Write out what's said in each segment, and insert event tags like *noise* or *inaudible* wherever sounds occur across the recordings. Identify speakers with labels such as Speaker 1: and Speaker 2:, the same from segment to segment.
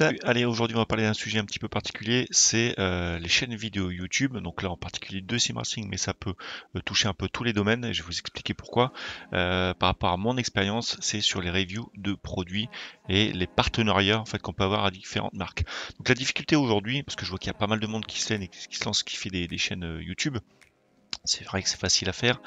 Speaker 1: Allez, aujourd'hui, on va parler d'un sujet un petit peu particulier, c'est euh, les chaînes vidéo YouTube. Donc là, en particulier de simracing, mais ça peut euh, toucher un peu tous les domaines. Et je vais vous expliquer pourquoi. Euh, par rapport à mon expérience, c'est sur les reviews de produits et les partenariats en fait qu'on peut avoir à différentes marques. Donc la difficulté aujourd'hui, parce que je vois qu'il y a pas mal de monde qui se, lance, qui fait des chaînes YouTube. C'est vrai que c'est facile à faire.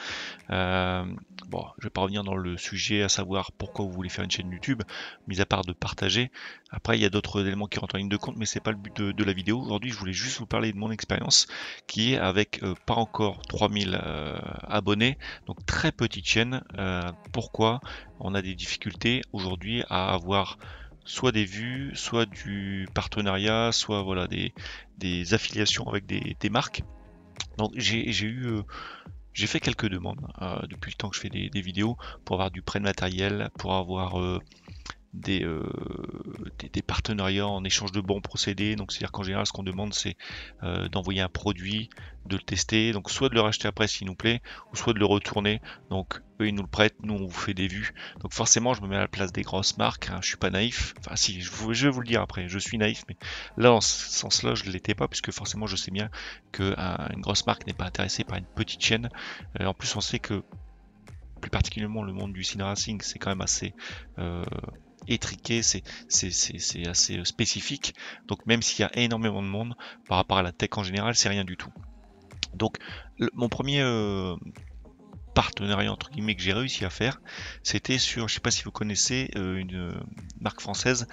Speaker 1: Euh, bon, je vais pas revenir dans le sujet à savoir pourquoi vous voulez faire une chaîne YouTube, mis à part de partager. Après, il y a d'autres éléments qui rentrent en ligne de compte, mais c'est pas le but de, la vidéo. Aujourd'hui, je voulais juste vous parler de mon expérience, qui est avec euh, pas encore 3000 euh, abonnés, donc très petite chaîne. pourquoi on a des difficultés aujourd'hui à avoir soit des vues, soit du partenariat, soit voilà des, affiliations avec des marques. Donc j'ai eu... Euh, j'ai fait quelques demandes euh, depuis le temps que je fais des, des vidéos pour avoir du prêt de matériel, pour avoir euh, euh, des, partenariats en échange de bons procédés. Donc, c'est-à-dire qu'en général, ce qu'on demande, c'est euh, d'envoyer un produit, de le tester, donc soit de le racheter après s'il nous plaît, ou soit de le retourner. Donc, eux, ils nous le prêtent, nous, on vous fait des vues. Donc, forcément, je me mets à la place des grosses marques. Hein. Je suis pas naïf. Enfin, si, je, vais vous le dire après. Je suis naïf, mais là, dans ce sens-là, je ne l'étais pas, puisque forcément, je sais bien qu'une euh, grosse marque n'est pas intéressée par une petite chaîne. en plus, on sait que plus particulièrement le monde du cine racing, c'est quand même assez étriqué, c'est assez euh, spécifique. Donc même s'il y a énormément de monde, par rapport à la tech en général, c'est rien du tout. Donc mon premier euh, partenariat entre guillemets que j'ai réussi à faire, c'était sur, je sais pas si vous connaissez, euh, une marque française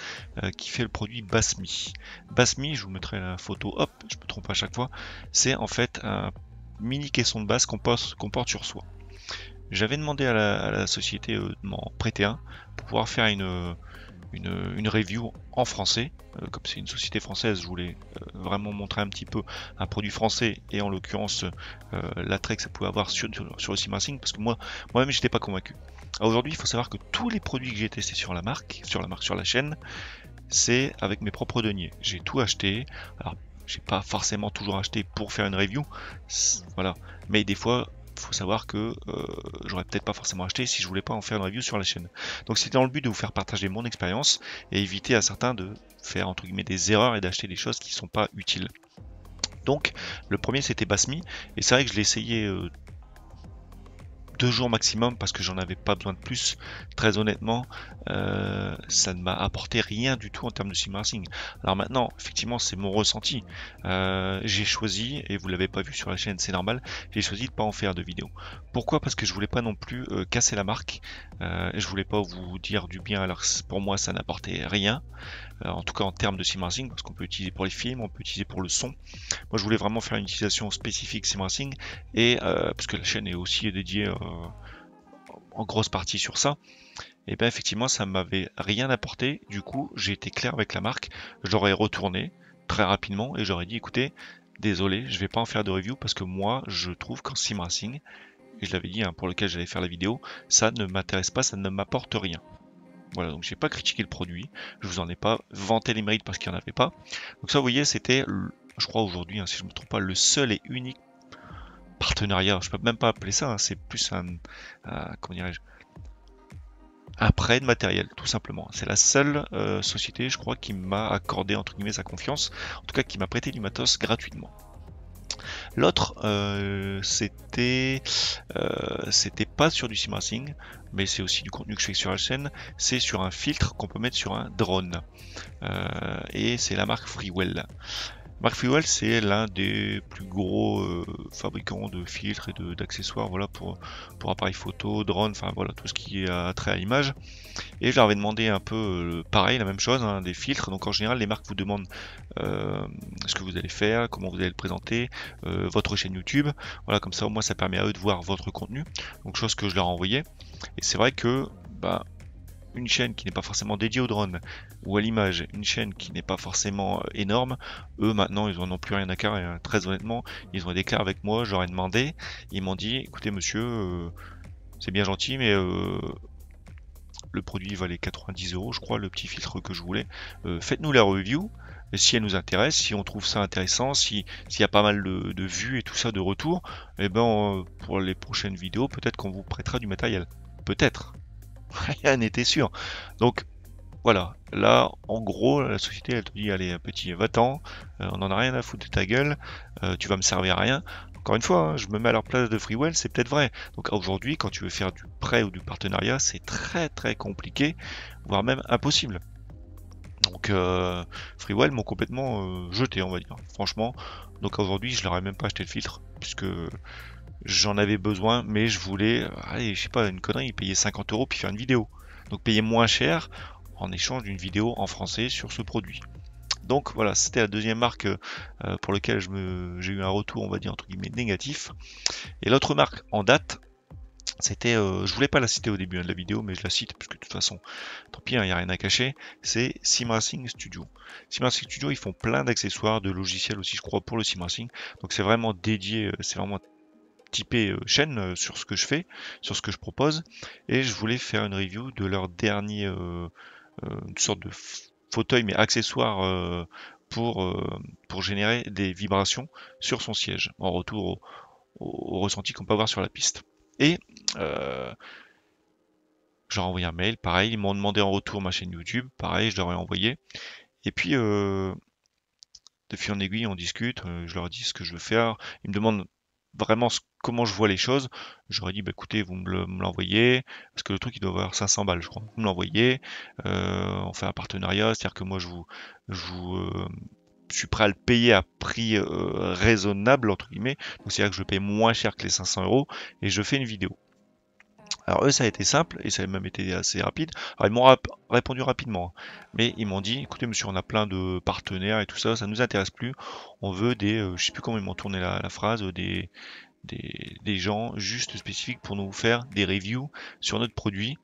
Speaker 1: qui fait le produit Basmi. Basmi, je vous mettrai la photo, hop, je me trompe à chaque fois, c'est en fait un mini caisson de basse qu'on porte sur soi. J'avais demandé à la, société euh, de m'en prêter un pour pouvoir faire une, une, review en français. Euh, comme c'est une société française, je voulais euh, vraiment montrer un petit peu un produit français et en l'occurrence l'attrait que ça pouvait avoir sur, sur le Simracing parce que moi, moi-même, j'étais pas convaincu. Aujourd'hui, il faut savoir que tous les produits que j'ai testés sur la marque, sur la marque, sur la chaîne, c'est avec mes propres deniers. J'ai tout acheté. Alors, j'ai pas forcément toujours acheté pour faire une review. Voilà. Mais des fois, faut savoir que euh, j'aurais peut-être pas forcément acheté si je voulais pas en faire une review sur la chaîne. Donc c'était dans le but de vous faire partager mon expérience et éviter à certains de faire entre guillemets des erreurs et d'acheter des choses qui sont pas utiles. Donc le premier c'était Basmi et c'est vrai que je l'ai essayé euh, jours maximum parce que j'en avais pas besoin de plus. Très honnêtement, euh, ça ne m'a apporté rien du tout en termes de sim Alors maintenant, effectivement, c'est mon ressenti. Euh, j'ai choisi, et vous l'avez pas vu sur la chaîne, c'est normal, j'ai choisi de pas en faire de vidéo. Pourquoi Parce que je voulais pas non plus euh, casser la marque. je voulais pas vous dire du bien alors pour moi ça n'apportait rien. en tout cas en termes de sim parce qu'on peut utiliser pour les films, on peut utiliser pour le son. Moi je voulais vraiment faire une utilisation spécifique simracing et parce que la chaîne est aussi dédiée euh, en grosse partie sur ça, et eh bien effectivement ça m'avait rien apporté. Du coup, j'ai été clair avec la marque, j'aurais retourné très rapidement et j'aurais dit écoutez, désolé, je vais pas en faire de review parce que moi je trouve qu'en sim racing, et je l'avais dit hein, pour lequel j'allais faire la vidéo, ça ne m'intéresse pas, ça ne m'apporte rien. Voilà, donc j'ai pas critiqué le produit, je vous en ai pas vanté les mérites parce qu'il n'y en avait pas. Donc ça vous voyez, c'était je crois aujourd'hui, hein, si je me trompe pas, le seul et unique partenariat, je peux même pas appeler ça, hein, c'est plus un, comment dirais-je, prêt de matériel, tout simplement. C'est la seule euh, société, je crois, qui m'a accordé entre guillemets sa confiance, en tout cas qui m'a prêté du matos gratuitement. L'autre, euh, c'était, euh, c'était pas sur du simracing, mais c'est aussi du contenu que je fais sur la chaîne. C'est sur un filtre qu'on peut mettre sur un drone, et c'est la marque Freewell. Mark c'est l'un des plus gros euh, fabricants de filtres et d'accessoires voilà, pour, pour appareils photo, drones, enfin voilà, tout ce qui a trait à l'image. Et je leur avais demandé un peu euh, pareil, la même chose, hein, des filtres. Donc en général, les marques vous demandent euh, ce que vous allez faire, comment vous allez le présenter, votre chaîne YouTube. Voilà, comme ça au moins ça permet à eux de voir votre contenu. Donc chose que je leur ai envoyais. Et c'est vrai que bah, une chaîne qui n'est pas forcément dédiée au drone ou à l'image, une chaîne qui n'est pas forcément euh, énorme, eux maintenant ils n'en ont plus rien à carrer. Hein. Très honnêtement, ils ont des avec moi, j'aurais demandé, ils m'ont dit écoutez monsieur, euh, c'est bien gentil mais euh, le produit valait 90 euros je crois, le petit filtre que je voulais, faites-nous la review. Si elle nous intéresse, si on trouve ça intéressant, s'il y a pas mal de, vues et tout ça de retour, et eh ben pour les prochaines vidéos, peut-être qu'on vous prêtera du matériel. Peut-être, *laughs* Rien n'était sûr. Donc voilà, là, en gros, la société, elle te dit, allez, petit, va-t'en, euh, on en a rien à foutre de ta gueule, euh, tu vas me servir à rien. Encore une fois, hein, je me mets à leur place de Freewell, c'est peut-être vrai. Donc aujourd'hui, quand tu veux faire du prêt ou du partenariat, c'est très très compliqué, voire même impossible. Donc euh, Freewell m'ont complètement jeté, on va dire, franchement. Donc aujourd'hui, je leur ai même pas acheté le filtre, puisque j'en avais besoin, mais je voulais, euh, allez, je sais pas, une connerie, payer 50 euros puis faire une vidéo. Donc payer moins cher en échange d'une vidéo en français sur ce produit. Donc voilà, c'était la deuxième marque euh, pour laquelle j'ai eu un retour, on va dire, entre guillemets, négatif. Et l'autre marque en date, c'était, euh, je voulais pas la citer au début hein, de la vidéo, mais je la cite, puisque de toute façon, tant pis, il hein, n'y a rien à cacher, c'est SimRacing Studio. SimRacing Studio, ils font plein d'accessoires, de logiciels aussi, je crois, pour le SimRacing. Donc c'est vraiment dédié, c'est vraiment typé euh, chaîne euh, sur ce que je fais, sur ce que je propose, et je voulais faire une review de leur dernier, euh, une sorte de fauteuil mais accessoire pour, pour générer des vibrations sur son siège, en retour au, ressenti qu'on peut avoir sur la piste. Et je leur envoyé un mail, pareil, ils m'ont demandé en retour ma chaîne YouTube, pareil, je leur ai envoyé. Et puis, euh, de fil en aiguille, on discute, je leur dis ce que je veux faire, ils me demandent vraiment comment je vois les choses, j'aurais dit, bah, écoutez, vous me l'envoyez, parce que le truc, il doit avoir 500 balles, je crois. Vous me l'envoyez, euh, on fait un partenariat, c'est-à-dire que moi, je vous, je euh, suis prêt à le payer à prix euh, raisonnable, entre guillemets, donc c'est-à-dire que je paye moins cher que les 500 euros, et je fais une vidéo. Alors eux, ça a été simple et ça a même été assez rapide. Alors ils m'ont répondu rapidement, hein. mais ils m'ont dit, écoutez monsieur, on a plein de partenaires et tout ça, ça nous intéresse plus. On veut des, euh, je sais plus comment ils m'ont tourné la, phrase, euh, des, des, des, gens juste spécifiques pour nous faire des reviews sur notre produit,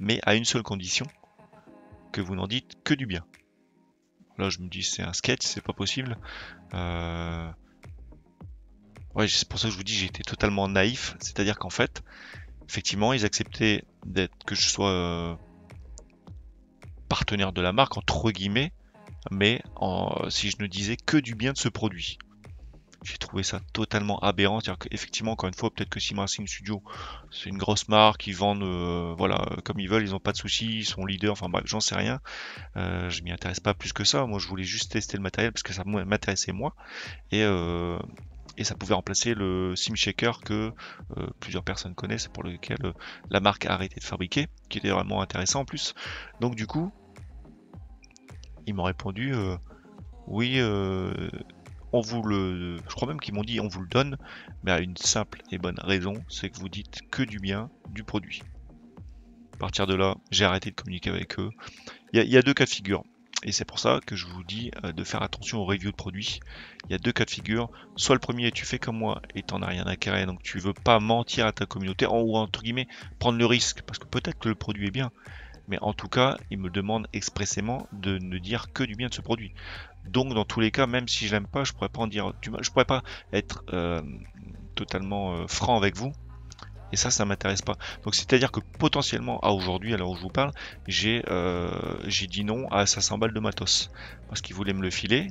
Speaker 1: mais à une seule condition, que vous n'en dites que du bien. Là, je me dis, c'est un sketch, c'est pas possible. Euh, ouais, c'est pour ça que je vous dis, j'étais totalement naïf, c'est-à-dire qu'en fait, effectivement, ils acceptaient d'être que je sois euh, partenaire de la marque, entre guillemets, mais en, si je ne disais que du bien de ce produit. J'ai trouvé ça totalement aberrant. cest qu'effectivement, encore une fois, peut-être que si Studio, c'est une grosse marque, ils vendent euh, voilà, comme ils veulent, ils n'ont pas de soucis, ils sont leaders, enfin bref, j'en sais rien. Euh, je m'y intéresse pas plus que ça. Moi, je voulais juste tester le matériel parce que ça m'intéressait moi. Et euh, et ça pouvait remplacer le Sim Shaker que euh, plusieurs personnes connaissent pour lequel euh, la marque a arrêté de fabriquer, qui était vraiment intéressant en plus. Donc du coup, ils m'ont répondu euh, oui, on vous le, je crois même qu'ils m'ont dit on vous le donne, mais à une simple et bonne raison, c'est que vous dites que du bien du produit. À partir de là, j'ai arrêté de communiquer avec eux. Il y, y, a deux cas de figure. Et c'est pour ça que je vous dis euh, de faire attention aux reviews de produits. Il y a deux cas de figure. Soit le premier, tu fais comme moi et t'en as rien à carrer, donc tu veux pas mentir à ta communauté, ou entre guillemets, prendre le risque, parce que peut-être que le produit est bien. Mais en tout cas, il me demande expressément de ne dire que du bien de ce produit. Donc dans tous les cas, même si je l'aime pas, je pourrais pas dire, je pourrais pas être euh, totalement euh, franc avec vous et ça, ça m'intéresse pas. Donc c'est-à-dire que potentiellement, à aujourd'hui, alors où je vous parle, j'ai euh, dit non à 500 balles de matos. Parce qu'il voulait me le filer,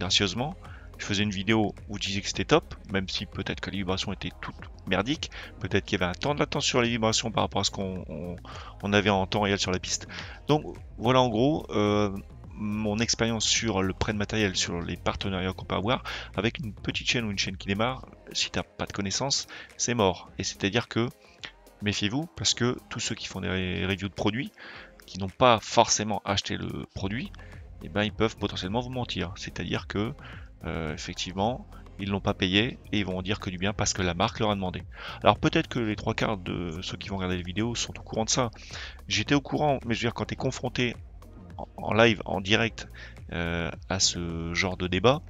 Speaker 1: gracieusement. Je faisais une vidéo où je disais que c'était top, même si peut-être que les vibrations étaient toutes merdiques. Peut-être qu'il y avait un temps de latence sur les vibrations par rapport à ce qu'on avait en temps réel sur la piste. Donc voilà en gros. Euh, mon expérience sur le prêt de matériel, sur les partenariats qu'on peut avoir, avec une petite chaîne ou une chaîne qui démarre, si tu n'as pas de connaissances, c'est mort. Et c'est-à-dire que, méfiez-vous, parce que tous ceux qui font des reviews de produits, qui n'ont pas forcément acheté le produit, et eh ben, ils peuvent potentiellement vous mentir. C'est-à-dire que, euh, effectivement, ils l'ont pas payé et ils vont dire que du bien parce que la marque leur a demandé. Alors peut-être que les trois quarts de ceux qui vont regarder les vidéos sont au courant de ça. J'étais au courant, mais je veux dire, quand tu es confronté en live, en direct, euh, à ce genre de débat,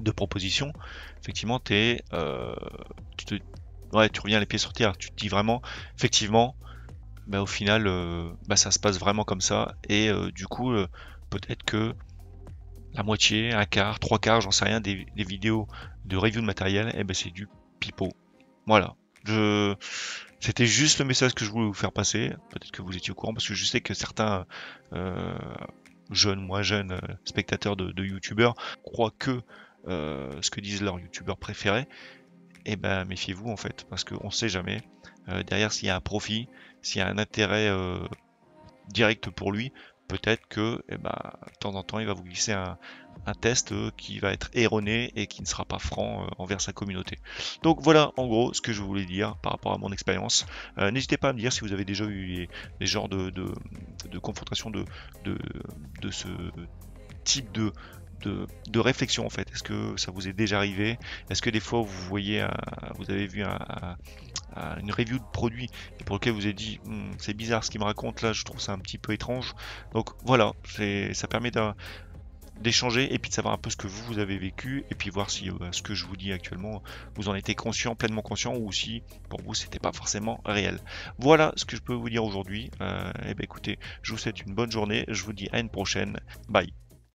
Speaker 1: de proposition, effectivement, es, euh, tu, te, ouais, tu reviens les pieds sur terre. Tu te dis vraiment, effectivement, bah, au final, euh, bah, ça se passe vraiment comme ça. Et du coup, peut-être que la moitié, un quart, trois quarts, j'en sais rien, des, vidéos de review de matériel, eh ben, c'est du pipeau. Voilà. Je, c'était juste le message que je voulais vous faire passer. Peut-être que vous étiez au courant parce que je sais que certains euh, jeunes, moins jeunes euh, spectateurs de, youtubeurs croient que euh, ce que disent leurs youtubeurs préférés. Et eh ben méfiez-vous en fait parce qu'on ne sait jamais. derrière s'il y a un profit, s'il y a un intérêt direct pour lui, peut-être que eh ben, de temps en temps, il va vous glisser un, test euh, qui va être erroné et qui ne sera pas franc euh, envers sa communauté. Donc voilà en gros ce que je voulais dire par rapport à mon expérience. Euh, n'hésitez pas à me dire si vous avez déjà eu des, genres de, confrontations de, de ce type de, de, réflexion en fait. Est-ce que ça vous est déjà arrivé Est-ce que des fois vous voyez, vous avez vu une review de produit pour lequel vous avez dit hum, c'est bizarre ce qu'il me raconte là, je trouve ça un petit peu étrange. Donc voilà, c'est ça permet d'échanger et puis de savoir un peu ce que vous, avez vécu et puis voir si euh, ce que je vous dis actuellement vous en étiez conscient, pleinement conscient ou si pour vous c'était pas forcément réel. Voilà ce que je peux vous dire aujourd'hui. et euh, eh ben écoutez, je vous souhaite une bonne journée, je vous dis à une prochaine. Bye.